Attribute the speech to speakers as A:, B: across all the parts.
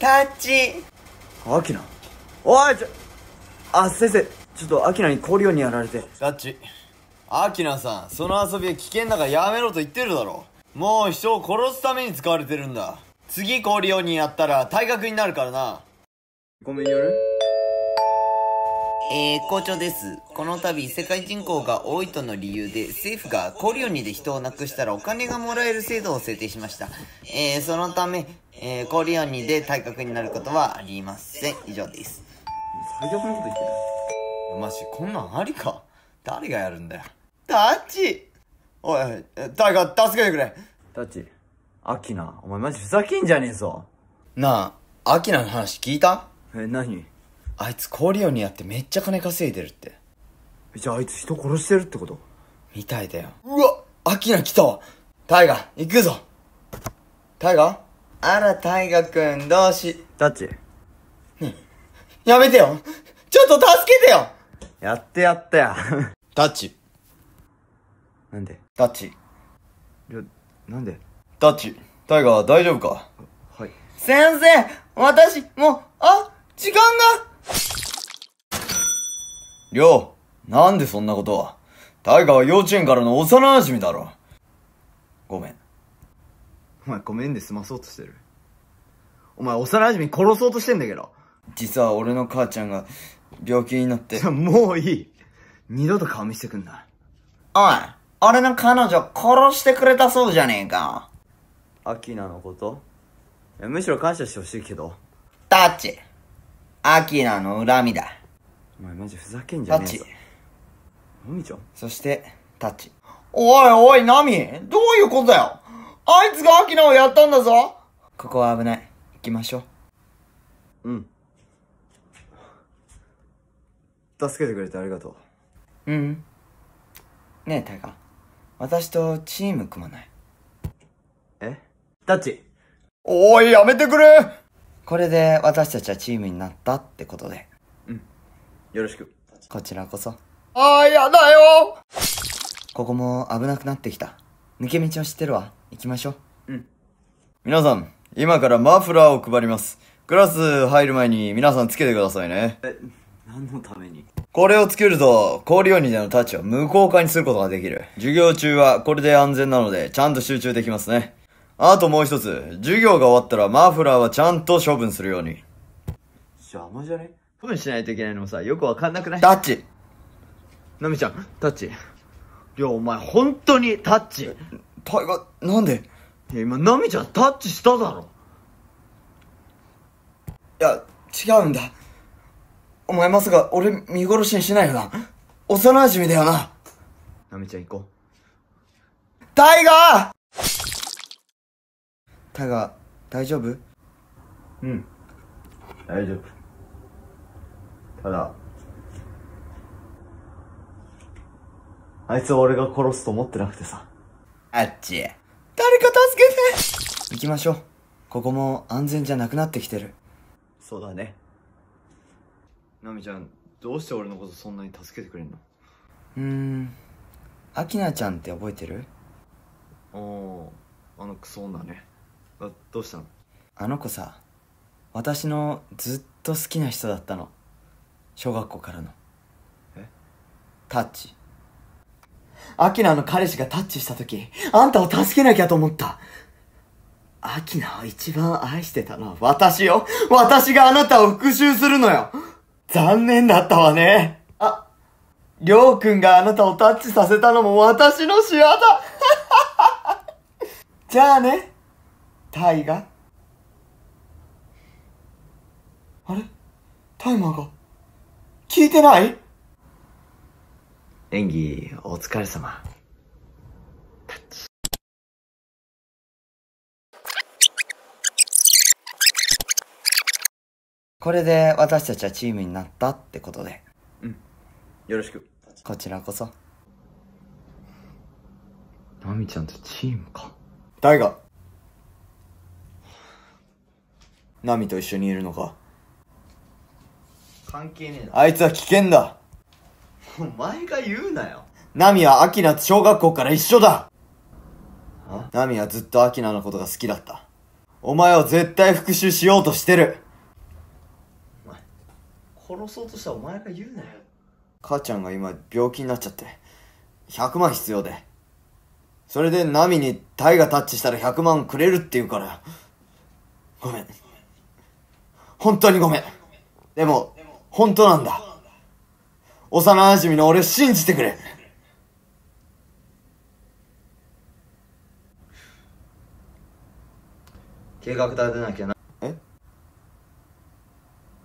A: タッチアキナおいちょあ先生ちょっとアキナに氷をにやられてタッチアキナさんその遊びは危険だからやめろと言ってるだろもう人を殺すために使われてるんだ次氷をにやったら退学になるからなごめんよ。るえー、校長です。この度、世界人口が多いとの理由で、政府がコリオニで人を亡くしたらお金がもらえる制度を制定しました。えー、そのため、えー、コリオニで退学になることはありません。以上です。最悪なこと言ってる。マジ、こんなんありか誰がやるんだよ。タッチおい、誰か助けてくれタッチ、アキナ、お前マジふざけんじゃねえぞ。なあ、アキナの話聞いたえ、何あいつ氷をやってめっちゃ金稼いでるってじゃああいつ人殺してるってことみたいだようわアキラ来たわタイガ行くぞタイガあらタイガくんどうしタッチやめてよちょっと助けてよやってやったよタッチなんでタッチいやなんでタッチタイガ大丈夫かはい先生私もうあ時間がりょう、なんでそんなことは。タイガは幼稚園からの幼馴染だろ。ごめん。お前ごめんで済まそうとしてる。お前幼馴染殺そうとしてんだけど。実は俺の母ちゃんが病気になって。もういい。二度と顔見せてくんな。おい、俺の彼女殺してくれたそうじゃねえか。アキナのことむしろ感謝してほしいけど。タッチ。アキナの恨みだ。お前マジふざけんじゃねえぞナミちゃんそしてタッチおいおいナミどういうことだよあいつがアキナをやったんだぞここは危ない行きましょううん助けてくれてありがとううんねえタイガ私とチーム組まないえタッチおいやめてくれこれで私たちはチームになったってことでよろしく。こちらこそ。あー、やだよここも危なくなってきた。抜け道を知ってるわ。行きましょう。うん。皆さん、今からマフラーを配ります。クラス入る前に皆さんつけてくださいね。え、何のためにこれをつけると、氷鬼でのタッチを無効化にすることができる。授業中はこれで安全なので、ちゃんと集中できますね。あともう一つ、授業が終わったらマフラーはちゃんと処分するように。邪魔じゃねふんしないといけないのもさ、よくわかんなくないタッチナミちゃん、タッチ。いや、お前、本当にタッチ。タイガなんでいや、今、ナミちゃんタッチしただろ。いや、違うんだ。お前まさか俺見殺しにしないよな。幼馴染だよな。ナミちゃん行こう。タイガータイガー、大丈夫うん。大丈夫。ただ、あいつは俺が殺すと思ってなくてさ。あっち。誰か助けて行きましょう。ここも安全じゃなくなってきてる。そうだね。ナミちゃん、どうして俺のことそんなに助けてくれんのうーん。アキナちゃんって覚えてるおお、あのクソ女ね。あ、どうしたのあの子さ、私のずっと好きな人だったの。小学校からのえタッチアキナの彼氏がタッチした時あんたを助けなきゃと思ったアキナを一番愛してたのは私よ私があなたを復讐するのよ残念だったわねありょうくんがあなたをタッチさせたのも私の仕業 じゃあねタイガあれタイマーが聞いてない演技、お疲れ様。タッチ。これで私たちはチームになったってことで。うん。よろしく。こちらこそ。ナミちゃんとチームか。大我。ナミと一緒にいるのか関係ねえなあいつは危険だお前が言うなよナミはアキナと小学校から一緒だナミはずっとアキナのことが好きだったお前は絶対復讐しようとしてるお前殺そうとしたお前が言うなよ母ちゃんが今病気になっちゃって100万必要でそれでナミにタイがタッチしたら100万くれるって言うからごめん本当にごめんでも本当なんだ。幼馴染の俺を信じてくれ。計画立てなきゃな。え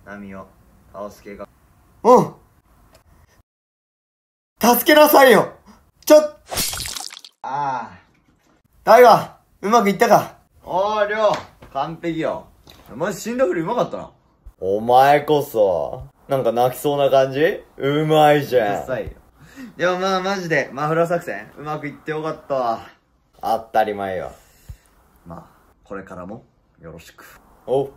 A: 波を倒す計画。うん。助けなさいよちょっああ。大河、うまくいったかおー、りょう、完璧よ。お前死んだふりうまかったな。お前こそ。なんか泣きそうな感じうまいじゃん。さいよ。でもまあマジで、マフラー作戦、うまくいってよかったわ。当たり前よ。まあ、これからもよろしく。おう。